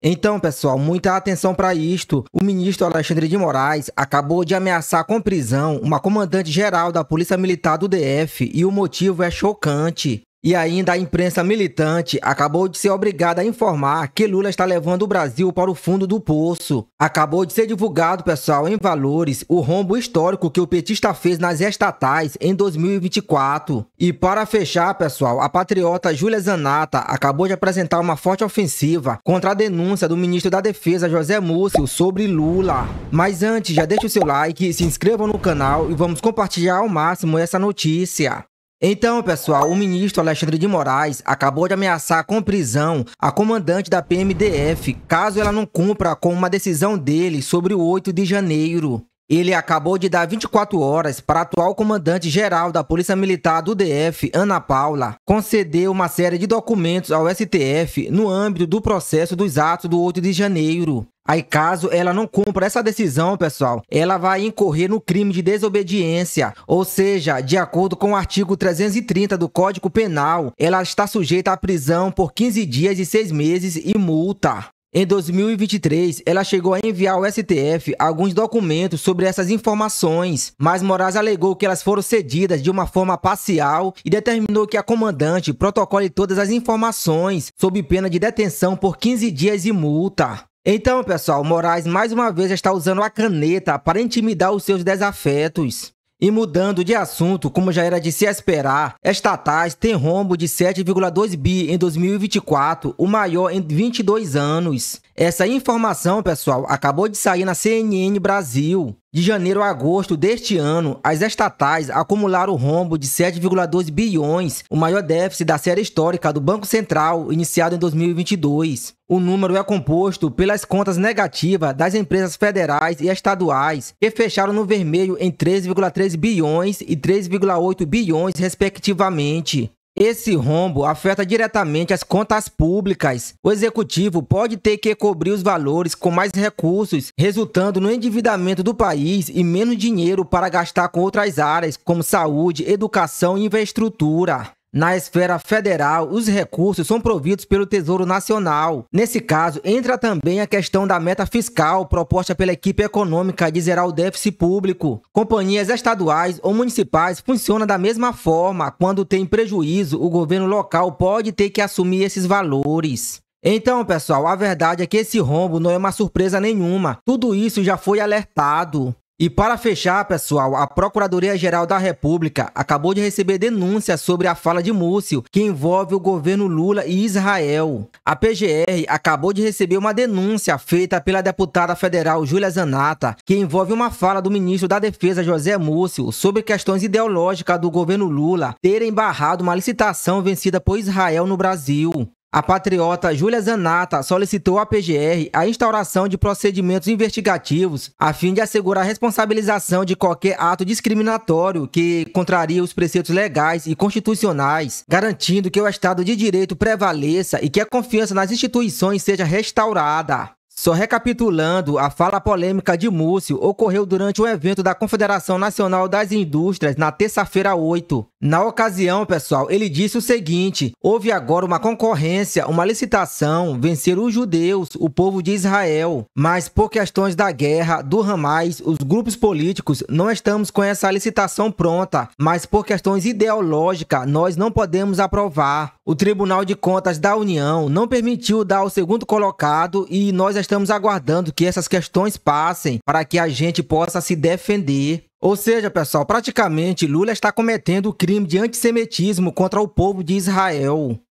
Então, pessoal, muita atenção para isto. O ministro Alexandre de Moraes acabou de ameaçar com prisão uma comandante geral da Polícia Militar do DF e o motivo é chocante. E ainda a imprensa militante acabou de ser obrigada a informar que Lula está levando o Brasil para o fundo do poço. Acabou de ser divulgado, pessoal, em valores, o rombo histórico que o petista fez nas estatais em 2024. E para fechar, pessoal, a patriota Júlia Zanata acabou de apresentar uma forte ofensiva contra a denúncia do ministro da Defesa José Múcio sobre Lula. Mas antes, já deixe o seu like, se inscreva no canal e vamos compartilhar ao máximo essa notícia. Então, pessoal, o ministro Alexandre de Moraes acabou de ameaçar com prisão a comandante da PMDF, caso ela não cumpra com uma decisão dele sobre o 8 de janeiro. Ele acabou de dar 24 horas para a atual comandante-geral da Polícia Militar do DF, Ana Paula, conceder uma série de documentos ao STF no âmbito do processo dos atos do 8 de janeiro. Aí, caso ela não cumpra essa decisão, pessoal, ela vai incorrer no crime de desobediência, ou seja, de acordo com o artigo 330 do Código Penal, ela está sujeita à prisão por 15 dias e 6 meses e multa. Em 2023, ela chegou a enviar ao STF alguns documentos sobre essas informações, mas Moraes alegou que elas foram cedidas de uma forma parcial e determinou que a comandante protocole todas as informações sob pena de detenção por 15 dias e multa. Então, pessoal, Moraes mais uma vez está usando a caneta para intimidar os seus desafetos. E mudando de assunto, como já era de se esperar, estatais têm rombo de 7,2 bi em 2024, o maior em 22 anos. Essa informação, pessoal, acabou de sair na CNN Brasil. De janeiro a agosto deste ano, as estatais acumularam rombo de 7,2 bilhões, o maior déficit da série histórica do Banco Central, iniciado em 2022. O número é composto pelas contas negativas das empresas federais e estaduais, que fecharam no vermelho em 3,3 bilhões e 3,8 bilhões, respectivamente. Esse rombo afeta diretamente as contas públicas. O executivo pode ter que cobrir os valores com mais recursos, resultando no endividamento do país e menos dinheiro para gastar com outras áreas, como saúde, educação e infraestrutura. Na esfera federal, os recursos são providos pelo Tesouro Nacional. Nesse caso, entra também a questão da meta fiscal proposta pela equipe econômica de zerar o déficit público. Companhias estaduais ou municipais funcionam da mesma forma. Quando tem prejuízo, o governo local pode ter que assumir esses valores. Então, pessoal, a verdade é que esse rombo não é uma surpresa nenhuma. Tudo isso já foi alertado. E para fechar, pessoal, a Procuradoria-Geral da República acabou de receber denúncia sobre a fala de Múcio, que envolve o governo Lula e Israel. A PGR acabou de receber uma denúncia feita pela deputada federal Júlia Zanata, que envolve uma fala do ministro da Defesa José Múcio sobre questões ideológicas do governo Lula terem barrado uma licitação vencida por Israel no Brasil. A patriota Júlia Zanata solicitou à PGR a instauração de procedimentos investigativos a fim de assegurar a responsabilização de qualquer ato discriminatório que contraria os preceitos legais e constitucionais, garantindo que o Estado de Direito prevaleça e que a confiança nas instituições seja restaurada. Só recapitulando, a fala polêmica de Múcio ocorreu durante o evento da Confederação Nacional das Indústrias na terça-feira 8. Na ocasião, pessoal, ele disse o seguinte: houve agora uma concorrência, uma licitação, vencer os judeus, o povo de Israel. Mas por questões da guerra, do Hamas, os grupos políticos, não estamos com essa licitação pronta. Mas por questões ideológicas, nós não podemos aprovar. O Tribunal de Contas da União não permitiu dar o segundo colocado e nós estamos aguardando que essas questões passem para que a gente possa se defender. Ou seja, pessoal, praticamente Lula está cometendo o crime de antissemitismo contra o povo de Israel.